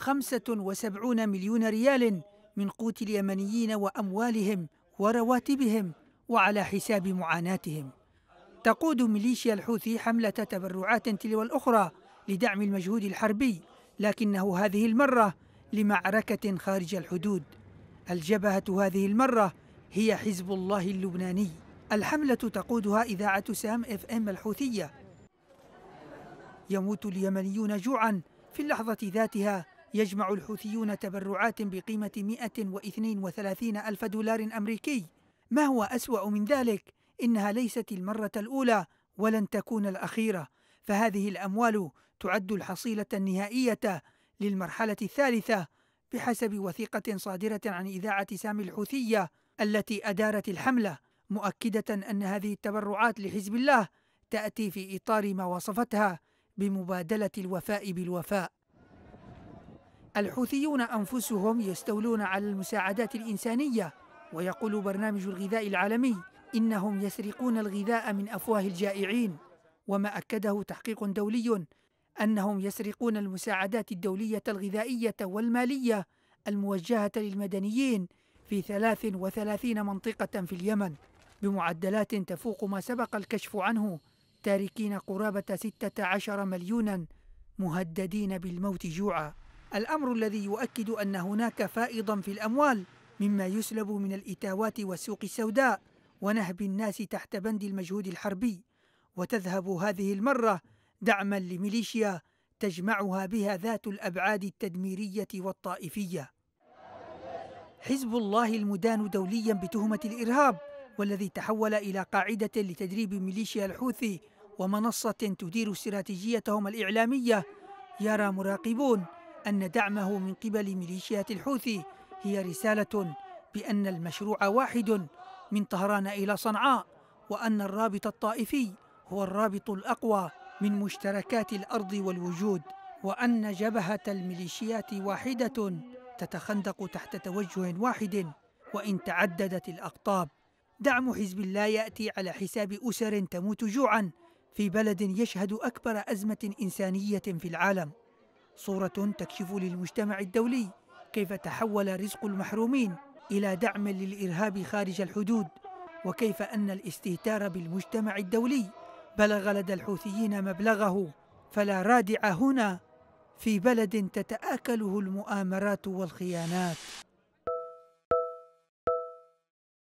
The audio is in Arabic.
75 مليون ريال من قوت اليمنيين وأموالهم ورواتبهم وعلى حساب معاناتهم تقود ميليشيا الحوثي حملة تبرعات تلو الأخرى لدعم المجهود الحربي لكنه هذه المرة لمعركة خارج الحدود الجبهة هذه المرة هي حزب الله اللبناني الحملة تقودها إذاعة سام اف ام الحوثية يموت اليمنيون جوعا في اللحظة ذاتها يجمع الحوثيون تبرعات بقيمة 132 ألف دولار أمريكي ما هو أسوأ من ذلك؟ إنها ليست المرة الأولى ولن تكون الأخيرة فهذه الأموال تعد الحصيلة النهائية للمرحلة الثالثة بحسب وثيقة صادرة عن إذاعة سامي الحوثية التي أدارت الحملة مؤكدة أن هذه التبرعات لحزب الله تأتي في إطار ما وصفتها بمبادلة الوفاء بالوفاء الحوثيون أنفسهم يستولون على المساعدات الإنسانية ويقول برنامج الغذاء العالمي إنهم يسرقون الغذاء من أفواه الجائعين وما أكده تحقيق دولي أنهم يسرقون المساعدات الدولية الغذائية والمالية الموجهة للمدنيين في 33 منطقة في اليمن بمعدلات تفوق ما سبق الكشف عنه تاركين قرابة 16 مليونا مهددين بالموت جوعا الأمر الذي يؤكد أن هناك فائضا في الأموال مما يسلب من الإتاوات والسوق السوداء ونهب الناس تحت بند المجهود الحربي وتذهب هذه المرة دعما لميليشيا تجمعها بها ذات الأبعاد التدميرية والطائفية حزب الله المدان دوليا بتهمة الإرهاب والذي تحول إلى قاعدة لتدريب ميليشيا الحوثي ومنصة تدير استراتيجيتهم الإعلامية يرى مراقبون أن دعمه من قبل ميليشيات الحوثي هي رسالة بأن المشروع واحد من طهران إلى صنعاء وأن الرابط الطائفي هو الرابط الأقوى من مشتركات الأرض والوجود وأن جبهة الميليشيات واحدة تتخندق تحت توجه واحد وإن تعددت الأقطاب دعم حزب الله يأتي على حساب أسر تموت جوعا في بلد يشهد أكبر أزمة إنسانية في العالم صورة تكشف للمجتمع الدولي كيف تحول رزق المحرومين إلى دعم للإرهاب خارج الحدود وكيف أن الاستهتار بالمجتمع الدولي بلغ لدى الحوثيين مبلغه فلا رادع هنا في بلد تتآكله المؤامرات والخيانات